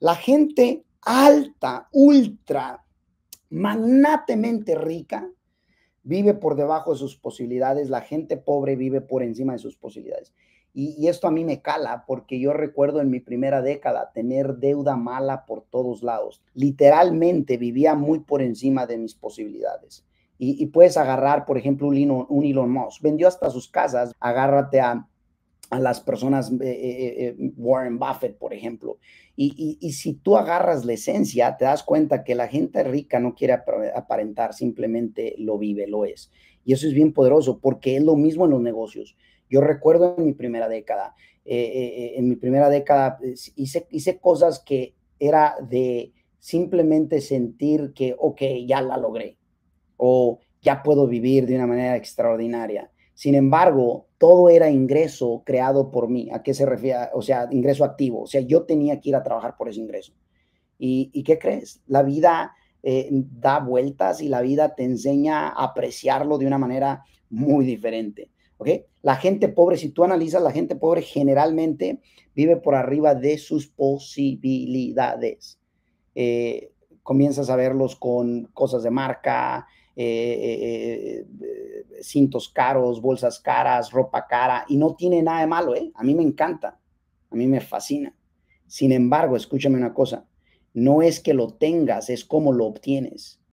La gente alta, ultra, magnatemente rica, vive por debajo de sus posibilidades, la gente pobre vive por encima de sus posibilidades. Y, esto a mí me cala porque yo recuerdo en mi primera década tener deuda mala por todos lados. Literalmente vivía muy por encima de mis posibilidades. Y, puedes agarrar, por ejemplo, un, un Elon Musk. Vendió hasta sus casas. Agárrate a a las personas, eh, eh, eh, Warren Buffett, por ejemplo. Y, si tú agarras la esencia, te das cuenta que la gente rica no quiere aparentar, simplemente lo vive, lo es. Y eso es bien poderoso porque es lo mismo en los negocios. Yo recuerdo en mi primera década, en mi primera década pues, hice, hice cosas que era de simplemente sentir que, ok, ya la logré o ya puedo vivir de una manera extraordinaria. Sin embargo, todo era ingreso creado por mí. ¿A qué se refiere? O sea, ingreso activo. O sea, yo tenía que ir a trabajar por ese ingreso. ¿Y, qué crees? La vida eh, da vueltas y la vida te enseña a apreciarlo de una manera muy diferente. ¿Ok? La gente pobre, si tú analizas, la gente pobre generalmente vive por arriba de sus posibilidades. Eh, comienzas a verlos con cosas de marca, eh, eh, eh, cintos caros, bolsas caras, ropa cara, y no tiene nada de malo, ¿eh? A mí me encanta, a mí me fascina. Sin embargo, escúchame una cosa, no es que lo tengas, es cómo lo obtienes.